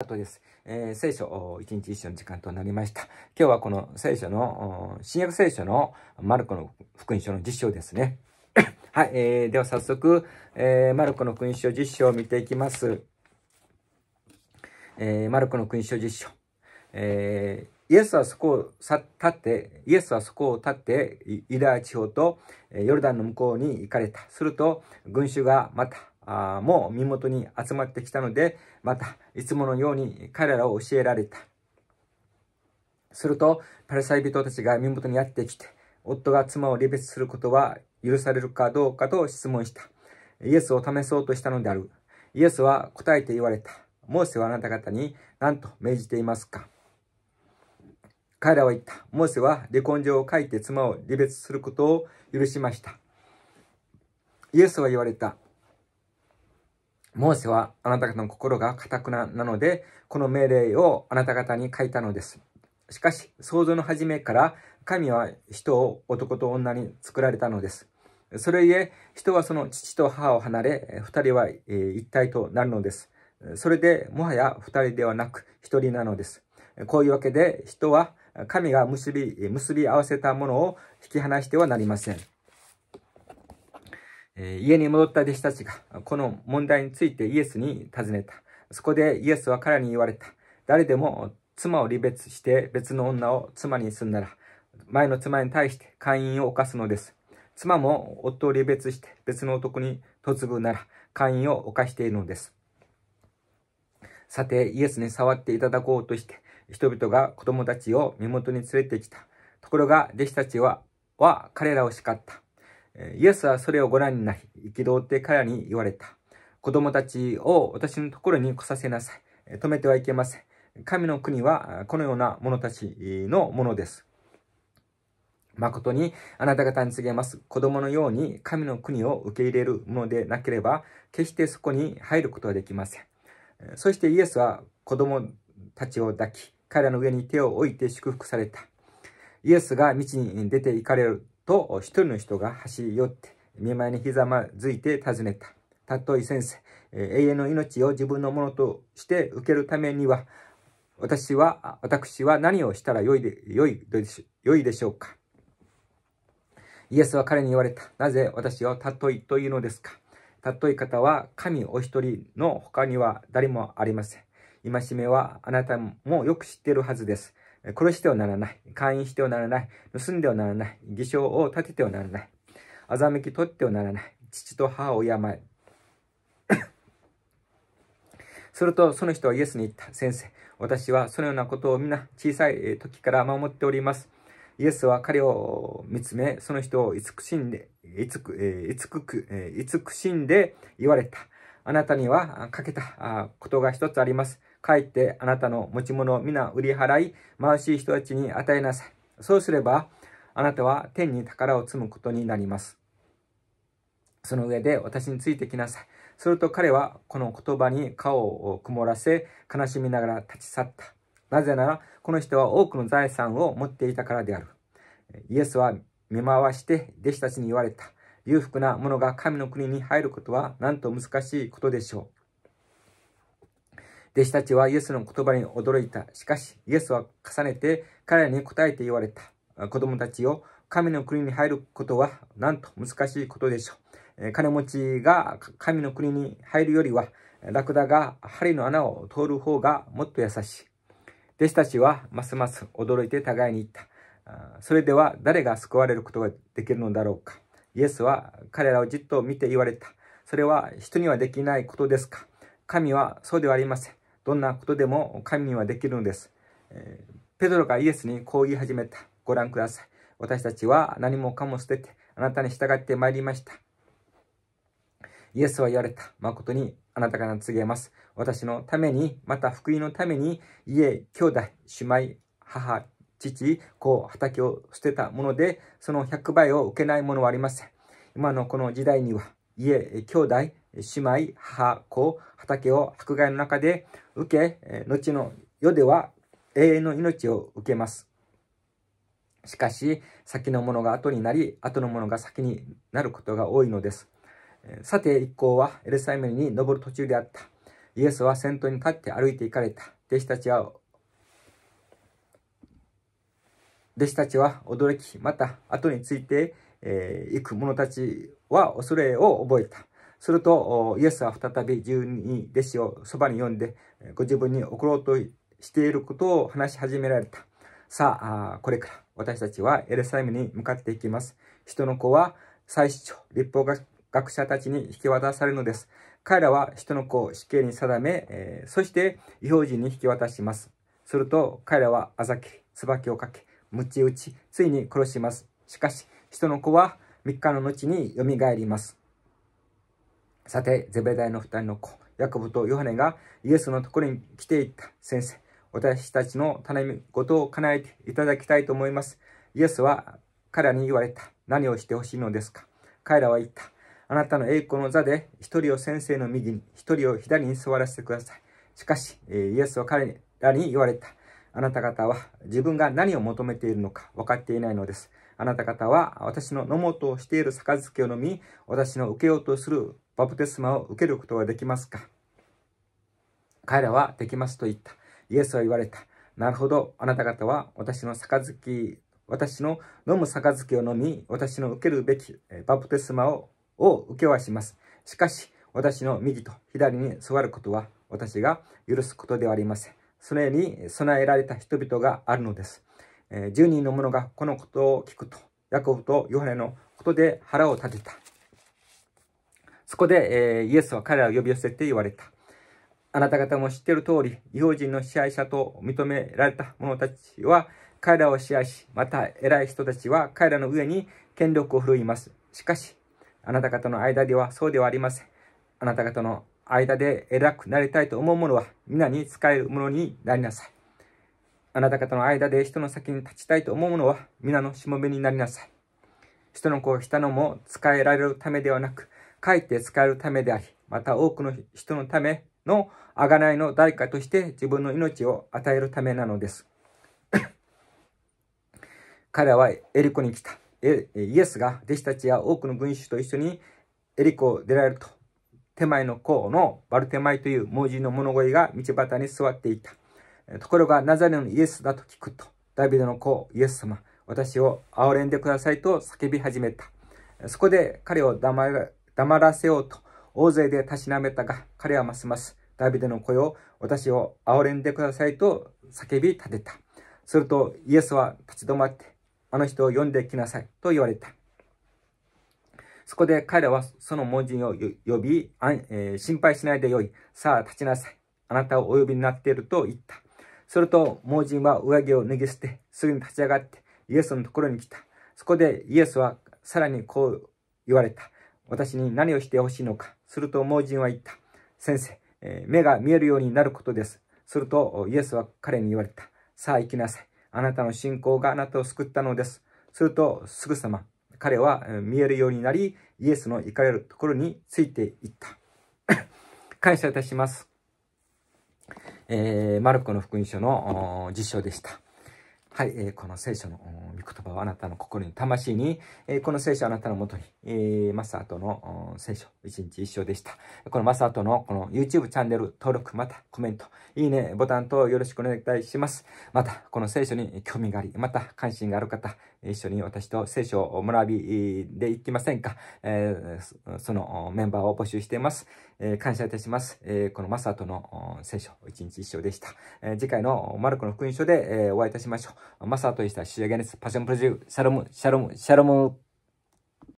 あとです、えー、聖書一日一緒の時間となりました。今日はこの聖書の、新約聖書のマルコの福音書の実証ですね。はい、えー、では早速、えー、マルコの福音書実証を見ていきます。えー、マルコの福音書実証。えー、イエスはそこを立って、イエスはそこを立って、イラー地方とヨルダンの向こうに行かれた。すると、群衆がまたあも身元に集まってきたので、またいつものように彼らを教えられた。すると、パルサイ人たちが身元にやってきて、夫が妻を離別することは許されるかどうかと質問した。イエスを試そうとしたのである。イエスは答えて言われた。モーセはあなた方に何と命じていますか彼らは言った。モーセは離婚状を書いて妻を離別することを許しました。イエスは言われた。モーセはあなた方の心が固くななので、この命令をあなた方に書いたのです。しかし、創造の始めから神は人を男と女に作られたのです。それゆえ、人はその父と母を離れ、二人は一体となるのです。それでもはや二人ではなく一人なのです。こういうわけで人は神が結び、結び合わせたものを引き離してはなりません。え家に戻った弟子たちが、この問題についてイエスに尋ねた。そこでイエスは彼に言われた。誰でも妻を離別して別の女を妻にすんなら、前の妻に対して会員を犯すのです。妻も夫を離別して別の男に嫁ぐなら、会員を犯しているのです。さて、イエスに触っていただこうとして、人々が子供たちを身元に連れてきた。ところが、弟子たちは、は彼らを叱った。イエスはそれをご覧になり、憤って彼らに言われた。子供たちを私のところに来させなさい。止めてはいけません。神の国はこのような者たちのものです。誠にあなた方に告げます。子供のように神の国を受け入れるものでなければ、決してそこに入ることはできません。そしてイエスは子供たちを抱き、彼らの上に手を置いて祝福された。イエスが道に出て行かれると一人の人が走り寄って、見舞いにひざまずいて尋ねた。たとえ先生、永遠の命を自分のものとして受けるためには、私は、私は何をしたらよいで、よいしよいでしょうか。イエスは彼に言われた。なぜ私をたとえというのですか。たとえ方は神お一人の他には誰もありません。戒めはあなたもよく知っているはずです。殺してはならない。勧誘してはならない。盗んではならない。偽証を立ててはならない。欺き取ってはならない。父と母を病 すると、その人はイエスに言った。先生、私はそのようなことを皆小さい時から守っております。イエスは彼を見つめ、その人を慈しんで、慈、え慈しんで言われた。あなたにはかけたことが一つあります。帰ってあなたの持ち物を皆売り払い、貧しい人たちに与えなさい。そうすれば、あなたは天に宝を積むことになります。その上で私についてきなさい。すると彼はこの言葉に顔を曇らせ、悲しみながら立ち去った。なぜなら、この人は多くの財産を持っていたからである。イエスは見回して弟子たちに言われた。裕福な者が神の国に入ることはなんと難しいことでしょう。弟子たちはイエスの言葉に驚いた。しかし、イエスは重ねて彼らに答えて言われた。子供たちを神の国に入ることはなんと難しいことでしょう。金持ちが神の国に入るよりは、ラクダが針の穴を通る方がもっと優しい。弟子たちはますます驚いて互いに言った。それでは誰が救われることができるのだろうか。イエスは彼らをじっと見て言われた。それは人にはできないことですか。神はそうではありません。どんなことでも神はできるのです。えペトロがイエスにこう言い始めた。ご覧ください。私たちは何もかも捨てて、あなたに従ってまいりました。イエスは言われた。誠にあなたから告げます。私のために、また福音のために、家、兄弟、姉妹、母、父、子、畑を捨てたもので、その100倍を受けないものはありません。今のこの時代には、家、兄弟、姉妹、母、子、畑を迫害の中で受け、後の世では永遠の命を受けます。しかし、先のものが後になり、後のものが先になることが多いのです。さて、一行はエルサレムに登る途中であった。イエスは先頭に立って歩いて行かれた。弟子たちは弟子たちは驚き、また後についてい、えー、く者たちは恐れを覚えた。すると、イエスは再び十二弟子をそばに呼んで、ご自分に送ろうとしていることを話し始められた。さあ、これから私たちはエルサイムに向かっていきます。人の子は最主張、立法学者たちに引き渡されるのです。彼らは人の子を死刑に定め、えー、そして違法人に引き渡します。すると彼らはあざけり、椿をかけ、鞭打ち、ついに殺します。しかし、人の子は3日の後によみがえります。さて、ゼベダイの二人の子、ヤコブとヨハネがイエスのところに来ていった先生、私たちの頼み事を叶えていただきたいと思います。イエスは彼らに言われた。何をしてほしいのですか彼らは言った。あなたの栄光の座で一人を先生の右に、一人を左に座らせてください。しかし、イエスは彼らに言われた。あなた方は自分が何を求めているのか分かっていないのです。あなた方は私の飲もうとしている杯を飲み、私の受けようとするバプテスマを受けることはできますか彼らはできますと言った。イエスは言われた。なるほど、あなた方は私の杯、私の飲む杯を飲み、私の受けるべきバプテスマをを受けはします。しかし、私の右と左に座ることは私が許すことではありません。それに備えられた人々があるのです。10人の者がこのことを聞くと、ヤコブとヨハネのことで腹を立てた。そこで、えイエスは彼らを呼び寄せて言われた。あなた方も知っている通り、異邦人の支配者と認められた者たちは、彼らを支配し、また偉い人たちは彼らの上に権力を振るいます。しかし、あなた方の間ではそうではありません。あなた方の間で偉くなりたいと思う者は、皆に使えるものになりなさい。あなた方の間で人の先に立ちたいと思う者は、皆のしもべになりなさい。人の子を下たのも使えられるためではなく、書いて使えるためであり、また多くの人のための贖いの代価として自分の命を与えるためなのです。彼はエリコに来た。イエスが弟子たちや多くの群衆と一緒にエリコを出られると、手前の甲のバルテマイという文字の物乞いが道端に座っていた。ところがナザレのイエスだと聞くと、ダビデの子イエス様、私を憐れんでくださいと叫び始めた。そこで彼を黙黙らせようと大勢でたしなめたが、彼はますますダビデの声を私を憐れんでくださいと叫び立てた。するとイエスは立ち止まって、あの人を呼んできなさいと言われた。そこで彼らはその門人を呼び、えー、心配しないでよい。さあ立ちなさい。あなたをお呼びになっていると言った。すると盲人は上着を脱ぎ捨て、すぐに立ち上がってイエスのところに来た。そこでイエスはさらにこう言われた。私に何をしてほしいのか。すると盲人は言った。先生、えー、目が見えるようになることです。するとイエスは彼に言われた。さあ行きなさい。あなたの信仰があなたを救ったのです。するとすぐさま彼は見えるようになり、イエスの行かれるところについていった。感謝いたします。えー、マルコの福音書の実証でした。はい、えー、この聖書の言葉をあなたの心に、魂に、えー、この聖書あなたのもとに、えー、マサートの聖書、一日一生でした。このマスタートのこの YouTube チャンネル登録、またコメント、いいね、ボタンとよろしくお願いします。また、この聖書に興味があり、また関心がある方、一緒に私と聖書を学びでいきませんか、えー、そのメンバーを募集しています。えー、感謝いたします。えー、このマサとの聖書、一日一生でした。え次回のマルコの福音書で、えお会いいたしましょう。マサとでした。主やげです。パションプロジュー、シャロム、シャロム、シャロム。